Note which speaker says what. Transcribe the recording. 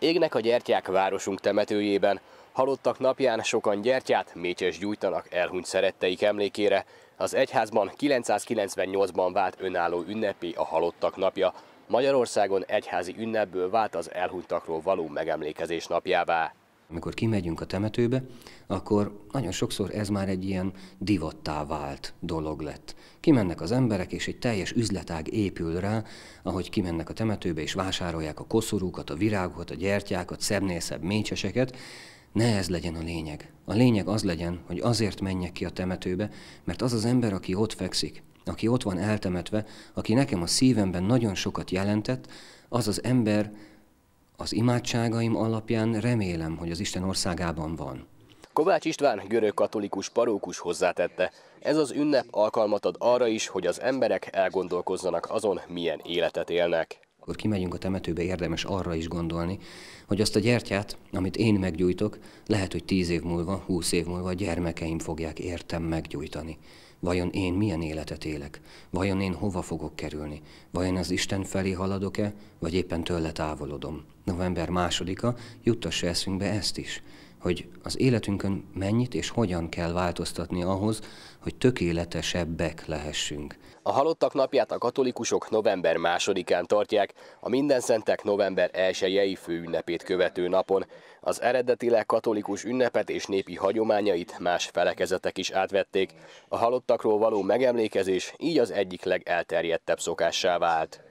Speaker 1: Égnek a gyertyák városunk temetőjében. Halottak napján sokan gyertyát, mécses gyújtanak elhunyt szeretteik emlékére. Az egyházban 998-ban vált önálló ünnepé a halottak napja. Magyarországon egyházi ünnepből vált az elhunytakról való megemlékezés napjává.
Speaker 2: Amikor kimegyünk a temetőbe, akkor nagyon sokszor ez már egy ilyen divattá vált dolog lett. Kimennek az emberek, és egy teljes üzletág épül rá, ahogy kimennek a temetőbe, és vásárolják a koszorúkat, a virágokat, a gyertyákat, szebbnél szebb mécseseket, ne ez legyen a lényeg. A lényeg az legyen, hogy azért menjek ki a temetőbe, mert az az ember, aki ott fekszik, aki ott van eltemetve, aki nekem a szívemben nagyon sokat jelentett, az az ember az imádságaim alapján remélem, hogy az Isten országában van.
Speaker 1: Kovács István görög katolikus parókus hozzátette, ez az ünnep alkalmat ad arra is, hogy az emberek elgondolkozzanak azon, milyen életet élnek
Speaker 2: amikor kimegyünk a temetőbe, érdemes arra is gondolni, hogy azt a gyertyát, amit én meggyújtok, lehet, hogy tíz év múlva, húsz év múlva a gyermekeim fogják értem meggyújtani. Vajon én milyen életet élek? Vajon én hova fogok kerülni? Vajon az Isten felé haladok-e, vagy éppen tőle távolodom? November másodika juttassa eszünkbe ezt is hogy az életünkön mennyit és hogyan kell változtatni ahhoz, hogy tökéletesebbek lehessünk.
Speaker 1: A halottak napját a katolikusok november másodikán tartják, a minden szentek november 1 fő főünnepét követő napon. Az eredetileg katolikus ünnepet és népi hagyományait más felekezetek is átvették. A halottakról való megemlékezés így az egyik legelterjedtebb szokássá vált.